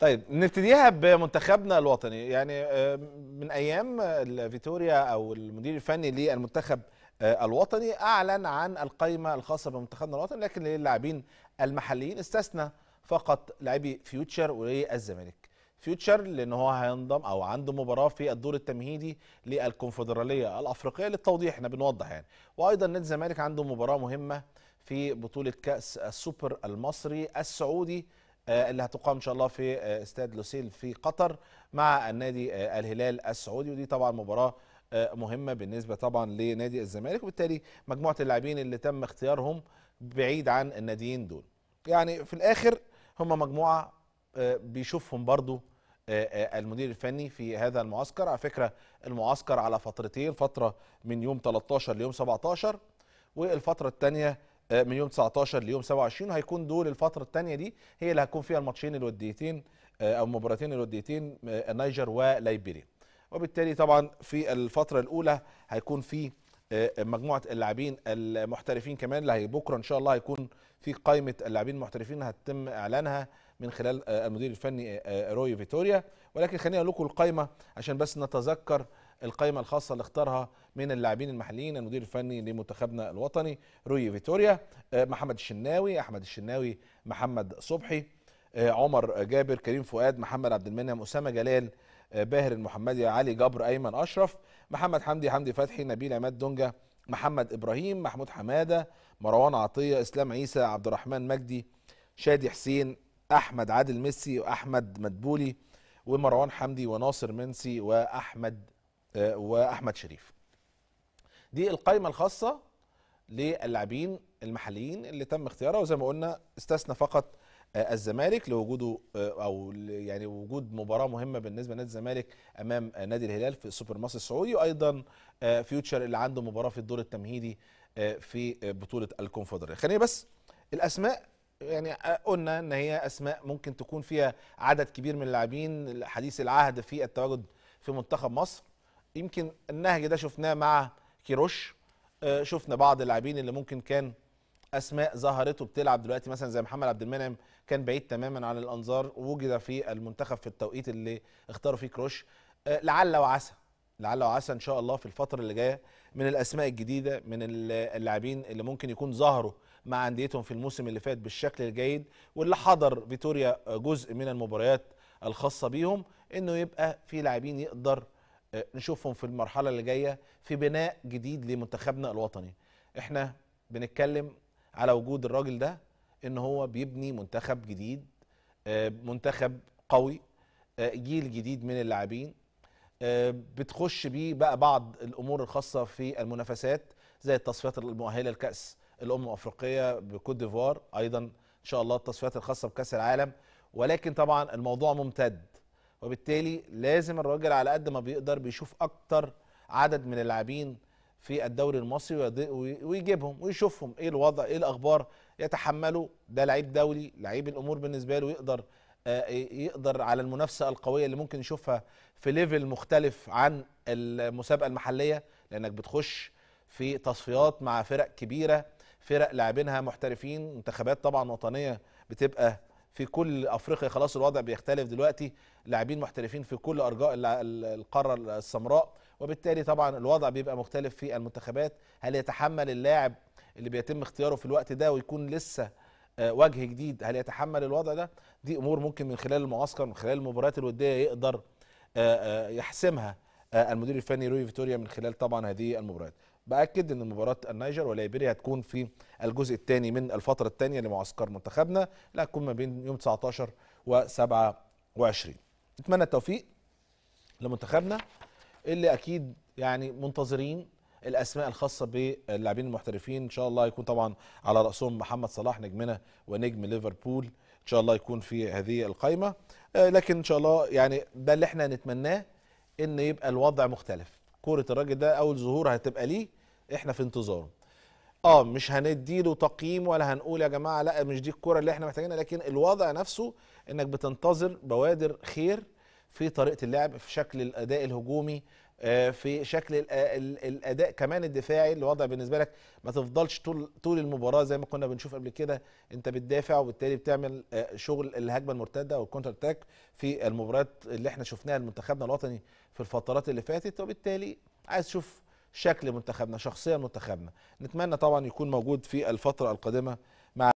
طيب نبتديها بمنتخبنا الوطني يعني آه، من ايام فيتوريا او المدير الفني للمنتخب آه، الوطني اعلن عن القائمه الخاصه بمنتخبنا الوطني لكن للاعبين المحليين استثنى فقط لاعبي فيوتشر والزمالك فيوتشر لان هو هينضم او عنده مباراه في الدور التمهيدي للكونفدراليه الافريقيه للتوضيح احنا بنوضح يعني وايضا نادي الزمالك عنده مباراه مهمه في بطوله كاس السوبر المصري السعودي آه، اللي هتقام ان شاء الله في آه، استاد لوسيل في قطر مع النادي آه، الهلال السعودي ودي طبعا مباراه مهمه بالنسبه طبعا لنادي الزمالك وبالتالي مجموعه اللاعبين اللي تم اختيارهم بعيد عن الناديين دول يعني في الاخر هم مجموعه بيشوفهم برضو المدير الفني في هذا المعسكر على فكره المعسكر على فترتين فتره من يوم 13 ليوم 17 والفتره الثانيه آه، من يوم 19 ليوم 27 هيكون دول الفتره الثانيه دي هي اللي هتكون فيها الماتشين الوديتين آه، او المباراتين الوديتين النيجر آه، وليبيريا وبالتالي طبعا في الفتره الاولى هيكون في مجموعه اللاعبين المحترفين كمان اللي بكره ان شاء الله هيكون في قائمه اللاعبين المحترفين هتتم اعلانها من خلال المدير الفني روي فيتوريا ولكن خليني اقول لكم القائمه عشان بس نتذكر القائمه الخاصه اللي اختارها من اللاعبين المحليين المدير الفني لمنتخبنا الوطني روي فيتوريا آه، محمد الشناوي احمد الشناوي محمد صبحي آه، عمر جابر كريم فؤاد محمد عبد المنعم اسامه جلال آه، باهر المحمدي علي جبر ايمن اشرف محمد حمدي حمدي فتحي نبيل عماد دونجا محمد ابراهيم محمود حماده مروان عطيه اسلام عيسى عبد الرحمن مجدي شادي حسين احمد عادل ميسي واحمد مدبولي ومروان حمدي وناصر منسي واحمد آه، واحمد شريف دي القائمه الخاصه للاعبين المحليين اللي تم اختيارها وزي ما قلنا استثنى فقط آه، الزمالك لوجوده آه، او يعني وجود مباراه مهمه بالنسبه لنادي الزمالك امام نادي الهلال في السوبر مصر السعودي وايضا فيوتشر اللي عنده مباراه في الدور التمهيدي في بطوله الكونفدراليه خلينا بس الاسماء يعني قلنا ان هي اسماء ممكن تكون فيها عدد كبير من اللاعبين حديث العهد في التواجد في منتخب مصر يمكن النهج ده شفناه مع كيروش آه، شفنا بعض اللاعبين اللي ممكن كان اسماء ظهرته بتلعب دلوقتي مثلا زي محمد عبد المنعم كان بعيد تماما عن الانظار وجد في المنتخب في التوقيت اللي اختاروا فيه كروش آه، لعل وعسى لعل وعسى ان شاء الله في الفتره اللي جايه من الاسماء الجديده من اللاعبين اللي ممكن يكون ظهروا مع انديتهم في الموسم اللي فات بالشكل الجيد واللي حضر فيتوريا جزء من المباريات الخاصه بيهم انه يبقى في لاعبين يقدر نشوفهم في المرحله اللي جايه في بناء جديد لمنتخبنا الوطني احنا بنتكلم على وجود الراجل ده ان هو بيبني منتخب جديد آه، منتخب قوي آه، جيل جديد من اللاعبين آه، بتخش بيه بقى بعض الامور الخاصه في المنافسات زي التصفيات المؤهله لكاس الامم الافريقيه بكوت ديفوار ايضا ان شاء الله التصفيات الخاصه بكاس العالم ولكن طبعا الموضوع ممتد وبالتالي لازم الراجل على قد ما بيقدر بيشوف اكتر عدد من اللاعبين في الدوري المصري ويجيبهم ويشوفهم ايه الوضع ايه الاخبار يتحملوا ده لعيب دولي لعيب الامور بالنسبه له يقدر آه، يقدر على المنافسه القويه اللي ممكن يشوفها في ليفل مختلف عن المسابقه المحليه لانك بتخش في تصفيات مع فرق كبيره فرق لاعبينها محترفين منتخبات طبعا وطنيه بتبقى في كل افريقيا خلاص الوضع بيختلف دلوقتي لاعبين محترفين في كل ارجاء القاره السمراء وبالتالي طبعا الوضع بيبقى مختلف في المنتخبات هل يتحمل اللاعب اللي بيتم اختياره في الوقت ده ويكون لسه آه، وجه جديد هل يتحمل الوضع ده دي امور ممكن من خلال المعسكر من خلال المباريات الوديه يقدر آه، آه، يحسمها المدير الفني روي فيتوريا من خلال طبعا هذه المباريات باكد ان مباراه النيجر وليبيريا هتكون في الجزء الثاني من الفتره الثانيه لمعسكر منتخبنا اللي هتكون ما بين يوم 19 و 27 نتمنى التوفيق لمنتخبنا اللي اكيد يعني منتظرين الاسماء الخاصه باللاعبين المحترفين ان شاء الله يكون طبعا على راسهم محمد صلاح نجمنا ونجم ليفربول ان شاء الله يكون في هذه القائمه آه، لكن ان شاء الله يعني ده اللي احنا نتمناه ان يبقى الوضع مختلف كوره الراجل ده اول ظهور هتبقى ليه احنا في انتظاره اه مش هنديله تقييم ولا هنقول يا جماعه لا مش دي الكوره اللي احنا محتاجينها لكن الوضع نفسه انك بتنتظر بوادر خير في طريقه اللعب في شكل الاداء الهجومي آه، في شكل الاداء كمان الدفاعي الوضع بالنسبه لك ما تفضلش طول طول المباراه زي ما كنا بنشوف قبل كده انت بتدافع وبالتالي بتعمل آه، شغل الهجمه المرتده والكونتر اتاك في المباريات اللي احنا شفناها لمنتخبنا الوطني في الفترات اللي فاتت وبالتالي عايز تشوف شكل منتخبنا شخصيه منتخبنا نتمنى طبعا يكون موجود في الفتره القادمه مع